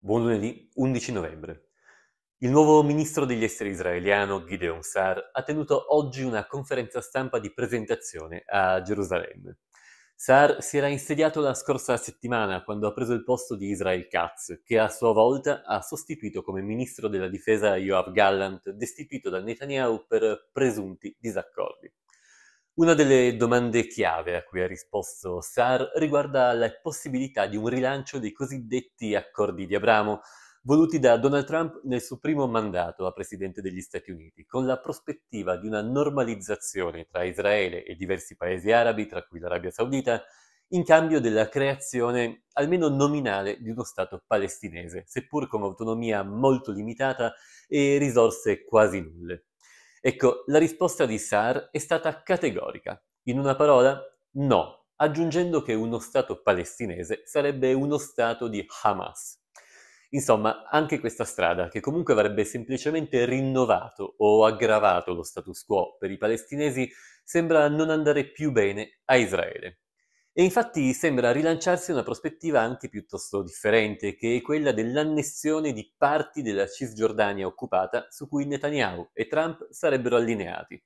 Buon lunedì 11 novembre. Il nuovo ministro degli esteri israeliano Gideon Sar ha tenuto oggi una conferenza stampa di presentazione a Gerusalemme. Sar si era insediato la scorsa settimana quando ha preso il posto di Israel Katz, che a sua volta ha sostituito come ministro della difesa Yoav Gallant, destituito da Netanyahu per presunti disaccordi. Una delle domande chiave a cui ha risposto Saar riguarda la possibilità di un rilancio dei cosiddetti accordi di Abramo, voluti da Donald Trump nel suo primo mandato a Presidente degli Stati Uniti, con la prospettiva di una normalizzazione tra Israele e diversi paesi arabi, tra cui l'Arabia Saudita, in cambio della creazione, almeno nominale, di uno Stato palestinese, seppur con autonomia molto limitata e risorse quasi nulle. Ecco, la risposta di Saar è stata categorica. In una parola, no, aggiungendo che uno Stato palestinese sarebbe uno Stato di Hamas. Insomma, anche questa strada, che comunque avrebbe semplicemente rinnovato o aggravato lo status quo per i palestinesi, sembra non andare più bene a Israele. E infatti sembra rilanciarsi una prospettiva anche piuttosto differente, che è quella dell'annessione di parti della Cisgiordania occupata su cui Netanyahu e Trump sarebbero allineati.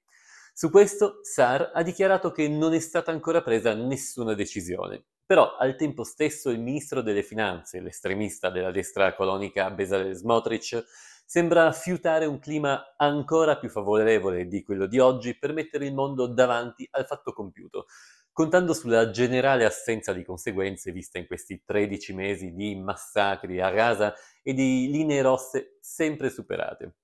Su questo Saar ha dichiarato che non è stata ancora presa nessuna decisione. Però al tempo stesso il ministro delle finanze, l'estremista della destra colonica Bezalel Smotrich, sembra fiutare un clima ancora più favorevole di quello di oggi per mettere il mondo davanti al fatto compiuto, contando sulla generale assenza di conseguenze vista in questi 13 mesi di massacri a rasa e di linee rosse sempre superate.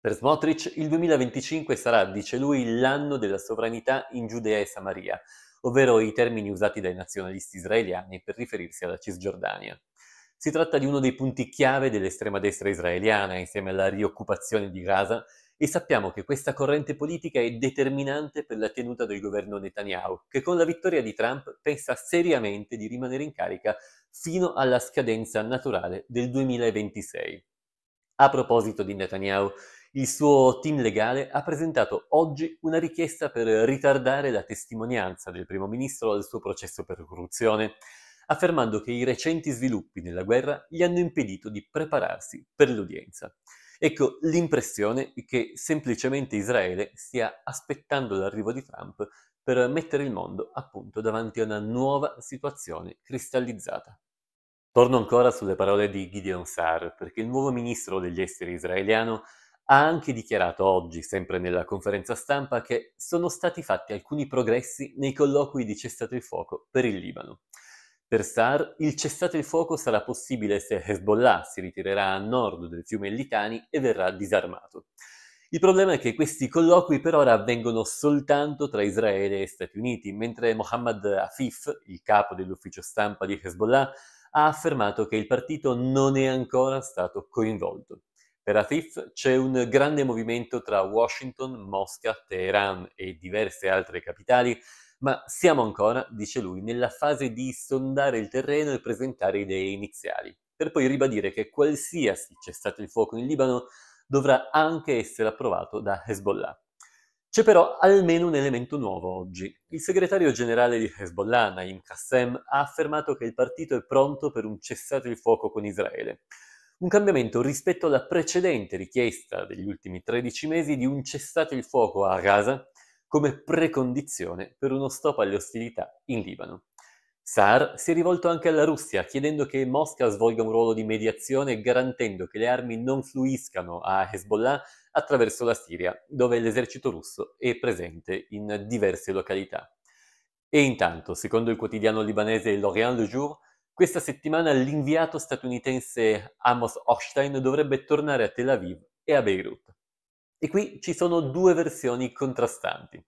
Per Smotrich il 2025 sarà, dice lui, l'anno della sovranità in Giudea e Samaria, ovvero i termini usati dai nazionalisti israeliani per riferirsi alla Cisgiordania. Si tratta di uno dei punti chiave dell'estrema destra israeliana insieme alla rioccupazione di Gaza e sappiamo che questa corrente politica è determinante per la tenuta del governo Netanyahu, che con la vittoria di Trump pensa seriamente di rimanere in carica fino alla scadenza naturale del 2026. A proposito di Netanyahu, il suo team legale ha presentato oggi una richiesta per ritardare la testimonianza del primo ministro al suo processo per corruzione affermando che i recenti sviluppi nella guerra gli hanno impedito di prepararsi per l'udienza. Ecco l'impressione che semplicemente Israele stia aspettando l'arrivo di Trump per mettere il mondo appunto davanti a una nuova situazione cristallizzata. Torno ancora sulle parole di Gideon Saar, perché il nuovo ministro degli esteri israeliano ha anche dichiarato oggi, sempre nella conferenza stampa, che sono stati fatti alcuni progressi nei colloqui di cessato il fuoco per il Libano. Per Sar, il cessate il fuoco sarà possibile se Hezbollah si ritirerà a nord del fiume Litani e verrà disarmato. Il problema è che questi colloqui per ora avvengono soltanto tra Israele e Stati Uniti, mentre Mohammad Afif, il capo dell'ufficio stampa di Hezbollah, ha affermato che il partito non è ancora stato coinvolto. Per Afif c'è un grande movimento tra Washington, Mosca, Teheran e diverse altre capitali ma siamo ancora, dice lui, nella fase di sondare il terreno e presentare idee iniziali, per poi ribadire che qualsiasi cessate il fuoco in Libano dovrà anche essere approvato da Hezbollah. C'è però almeno un elemento nuovo oggi. Il segretario generale di Hezbollah, Naim Qassem, ha affermato che il partito è pronto per un cessate il fuoco con Israele. Un cambiamento rispetto alla precedente richiesta degli ultimi 13 mesi di un cessate il fuoco a Gaza come precondizione per uno stop alle ostilità in Libano. Saar si è rivolto anche alla Russia chiedendo che Mosca svolga un ruolo di mediazione garantendo che le armi non fluiscano a Hezbollah attraverso la Siria, dove l'esercito russo è presente in diverse località. E intanto, secondo il quotidiano libanese L'Orient Le Jour, questa settimana l'inviato statunitense Amos Hochstein dovrebbe tornare a Tel Aviv e a Beirut. E qui ci sono due versioni contrastanti.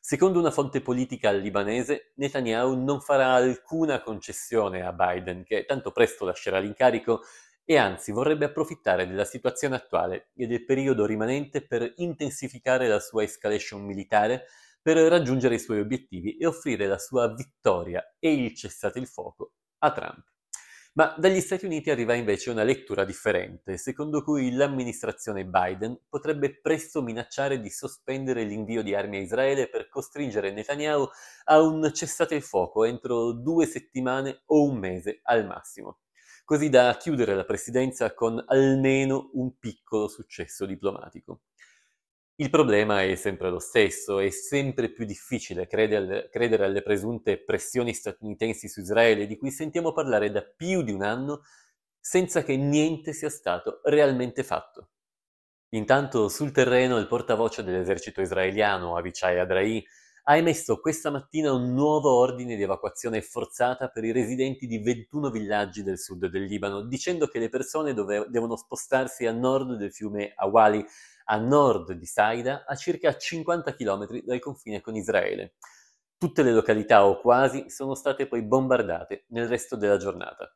Secondo una fonte politica libanese, Netanyahu non farà alcuna concessione a Biden, che tanto presto lascerà l'incarico, e anzi vorrebbe approfittare della situazione attuale e del periodo rimanente per intensificare la sua escalation militare per raggiungere i suoi obiettivi e offrire la sua vittoria e il cessate il fuoco a Trump. Ma dagli Stati Uniti arriva invece una lettura differente, secondo cui l'amministrazione Biden potrebbe presto minacciare di sospendere l'invio di armi a Israele per costringere Netanyahu a un cessate il fuoco entro due settimane o un mese al massimo, così da chiudere la presidenza con almeno un piccolo successo diplomatico. Il problema è sempre lo stesso, è sempre più difficile credere, alle presunte pressioni statunitensi su Israele di cui sentiamo parlare da più di un anno senza che niente sia stato realmente fatto. Intanto sul terreno il portavoce dell'esercito israeliano, Avichai Adrai, ha emesso questa mattina un nuovo ordine di evacuazione forzata per i residenti di 21 villaggi del sud del Libano, dicendo che le persone dove, devono spostarsi a nord del fiume Awali, a nord di Saida, a circa 50 km dal confine con Israele. Tutte le località, o quasi, sono state poi bombardate nel resto della giornata.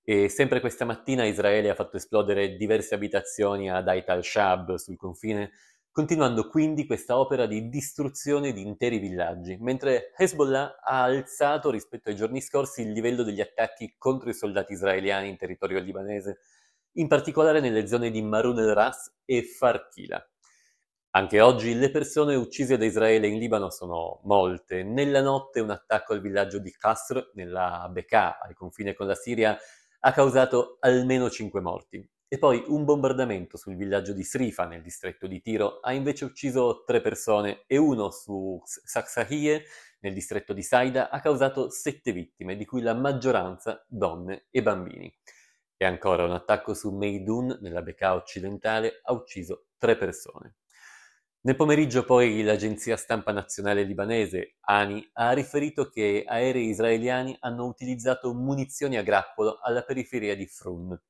E sempre questa mattina Israele ha fatto esplodere diverse abitazioni ad Ait al-Shab sul confine continuando quindi questa opera di distruzione di interi villaggi, mentre Hezbollah ha alzato rispetto ai giorni scorsi il livello degli attacchi contro i soldati israeliani in territorio libanese, in particolare nelle zone di Marun el Ras e Farkila. Anche oggi le persone uccise da Israele in Libano sono molte. Nella notte un attacco al villaggio di Qasr, nella Bekaa, al confine con la Siria, ha causato almeno 5 morti. E poi un bombardamento sul villaggio di Srifa nel distretto di Tiro ha invece ucciso tre persone e uno su Saksahie nel distretto di Saida ha causato sette vittime, di cui la maggioranza donne e bambini. E ancora un attacco su Meidun nella Bekaa occidentale ha ucciso tre persone. Nel pomeriggio poi l'agenzia stampa nazionale libanese ANI ha riferito che aerei israeliani hanno utilizzato munizioni a grappolo alla periferia di Frun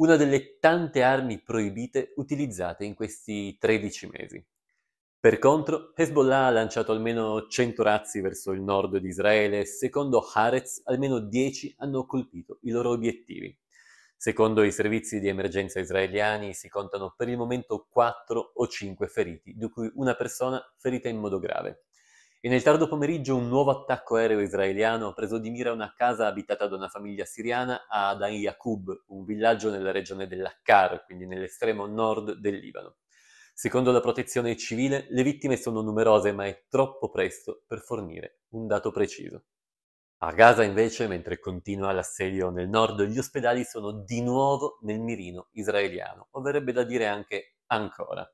una delle tante armi proibite utilizzate in questi 13 mesi. Per contro, Hezbollah ha lanciato almeno 100 razzi verso il nord di Israele, e secondo Haaretz almeno 10 hanno colpito i loro obiettivi. Secondo i servizi di emergenza israeliani si contano per il momento 4 o 5 feriti, di cui una persona ferita in modo grave e nel tardo pomeriggio un nuovo attacco aereo israeliano ha preso di mira una casa abitata da una famiglia siriana ad Ain Yaqub, un villaggio nella regione dell'Akkar, quindi nell'estremo nord del Libano. Secondo la protezione civile, le vittime sono numerose, ma è troppo presto per fornire un dato preciso. A Gaza invece, mentre continua l'assedio nel nord, gli ospedali sono di nuovo nel mirino israeliano, o verrebbe da dire anche ancora.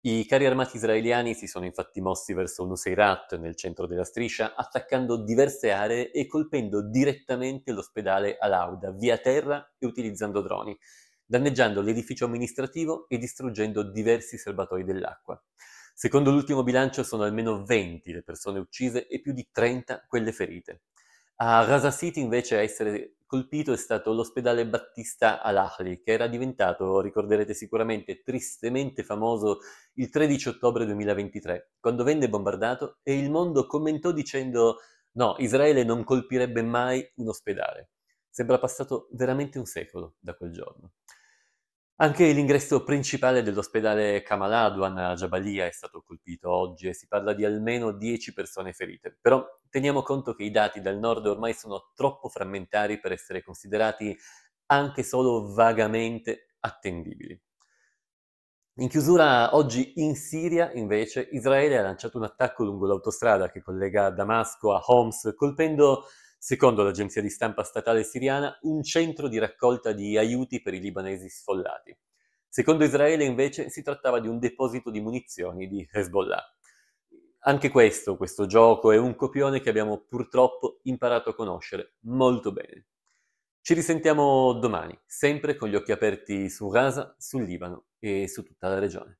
I carri armati israeliani si sono infatti mossi verso Nuseirat, nel centro della striscia, attaccando diverse aree e colpendo direttamente l'ospedale Alauda, via terra e utilizzando droni, danneggiando l'edificio amministrativo e distruggendo diversi serbatoi dell'acqua. Secondo l'ultimo bilancio sono almeno 20 le persone uccise e più di 30 quelle ferite. A City invece a essere colpito è stato l'ospedale Battista al-Ahli, che era diventato, ricorderete sicuramente, tristemente famoso il 13 ottobre 2023, quando venne bombardato e il mondo commentò dicendo no, Israele non colpirebbe mai un ospedale. Sembra passato veramente un secolo da quel giorno. Anche l'ingresso principale dell'ospedale Kamal Adwan a Jabalia è stato colpito oggi e si parla di almeno 10 persone ferite. Però teniamo conto che i dati dal nord ormai sono troppo frammentari per essere considerati anche solo vagamente attendibili. In chiusura, oggi in Siria, invece, Israele ha lanciato un attacco lungo l'autostrada che collega Damasco a Homs, colpendo, secondo l'agenzia di stampa statale siriana, un centro di raccolta di aiuti per i libanesi sfollati. Secondo Israele, invece, si trattava di un deposito di munizioni di Hezbollah anche questo, questo gioco, è un copione che abbiamo purtroppo imparato a conoscere molto bene. Ci risentiamo domani, sempre con gli occhi aperti su Gaza, sul Libano e su tutta la regione.